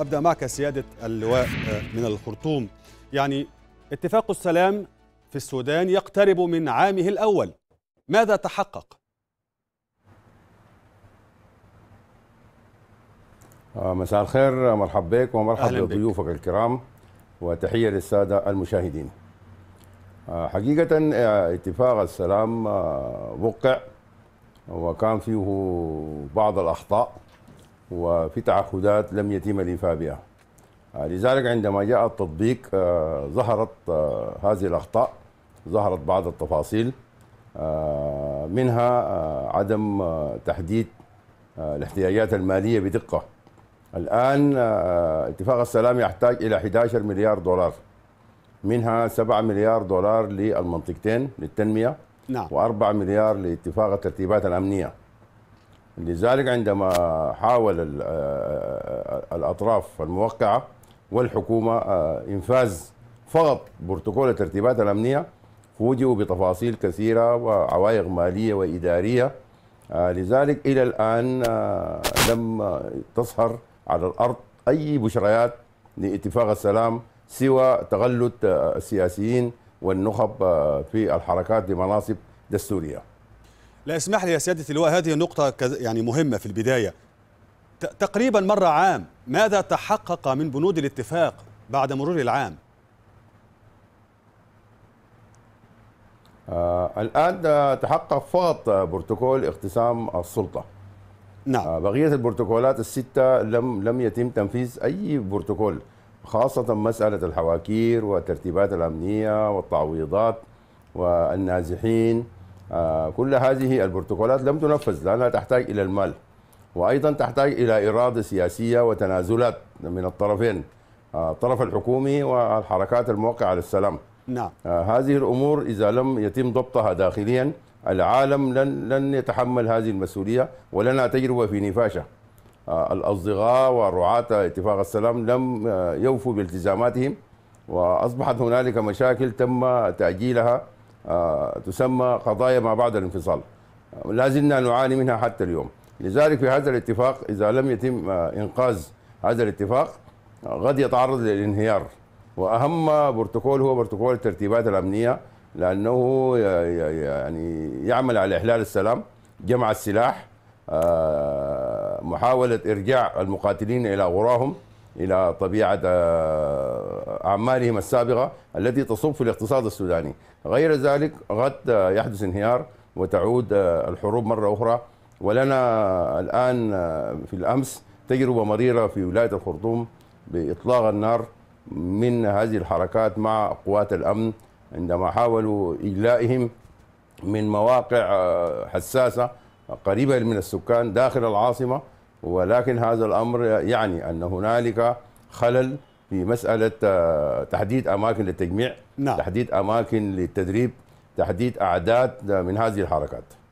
ابدا معك سياده اللواء آه، من الخرطوم يعني اتفاق السلام في السودان يقترب من عامه الاول ماذا تحقق آه، مساء الخير مرحبا بك ومرحبا بضيوفك الكرام وتحيه للساده المشاهدين آه، حقيقه اتفاق السلام وقع وكان فيه بعض الاخطاء وفي تعهدات لم يتم الإفاء بها آه، لذلك عندما جاء التطبيق آه، ظهرت آه، هذه الأخطاء ظهرت بعض التفاصيل منها عدم تحديد الاحتياجات المالية بدقة الآن اتفاق السلام يحتاج إلى 11 مليار دولار منها 7 مليار دولار للمنطقتين للتنمية نعم و4 مليار لاتفاق الترتيبات الأمنية لذلك عندما حاول آه، آه، آه، الأطراف الموقعة والحكومة إنفاذ فقط بروتوكول الترتيبات الأمنية فوجئوا بتفاصيل كثيرة وعوائق مالية وإدارية لذلك إلى الآن لم تظهر على الأرض أي بشريات لاتفاق السلام سوى تغلط السياسيين والنخب في الحركات لمناصب دستوريه لا اسمح لي يا سيادة اللواء هذه النقطة يعني مهمة في البداية تقريبا مر عام ماذا تحقق من بنود الاتفاق بعد مرور العام آه الآن تحقق فقط بروتوكول اقتسام السلطة نعم آه بقية البروتوكولات الستة لم لم يتم تنفيذ أي بروتوكول خاصة مسألة الحواكير والترتيبات الأمنية والتعويضات والنازحين آه، كل هذه البروتوكولات لم تنفذ لأنها تحتاج إلى المال وأيضا تحتاج إلى إرادة سياسية وتنازلات من الطرفين آه، الطرف الحكومي والحركات الموقعة للسلام نعم. آه، هذه الأمور إذا لم يتم ضبطها داخليا العالم لن, لن يتحمل هذه المسؤولية ولنا تجربة في نفاشة الأصدقاء ورعاة اتفاق السلام لم يوفوا بالتزاماتهم وأصبحت هنالك مشاكل تم تأجيلها آه، تسمى قضايا ما بعد الانفصال آه، لا زلنا نعاني منها حتى اليوم لذلك في هذا الاتفاق إذا لم يتم آه، إنقاذ هذا الاتفاق قد يتعرض للانهيار وأهم بروتوكول هو بروتوكول الترتيبات الأمنية لأنه يعني يعمل على إحلال السلام جمع السلاح محاولة إرجاع المقاتلين إلى غراهم إلى طبيعة آه، أعمالهم السابقة التي تصب في الاقتصاد السوداني غير ذلك قد يحدث انهيار وتعود آه، الحروب مرة أخرى ولنا الآن آه، في الأمس تجربة مريرة في ولاية الخرطوم بإطلاق النار من هذه الحركات مع قوات الأمن عندما حاولوا إجلائهم من مواقع حساسة قريبة من السكان داخل العاصمة ولكن هذا الامر يعني ان هنالك خلل في مساله آه، تحديد اماكن للتجميع نعم. تحديد اماكن للتدريب تحديد اعداد آه، من هذه الحركات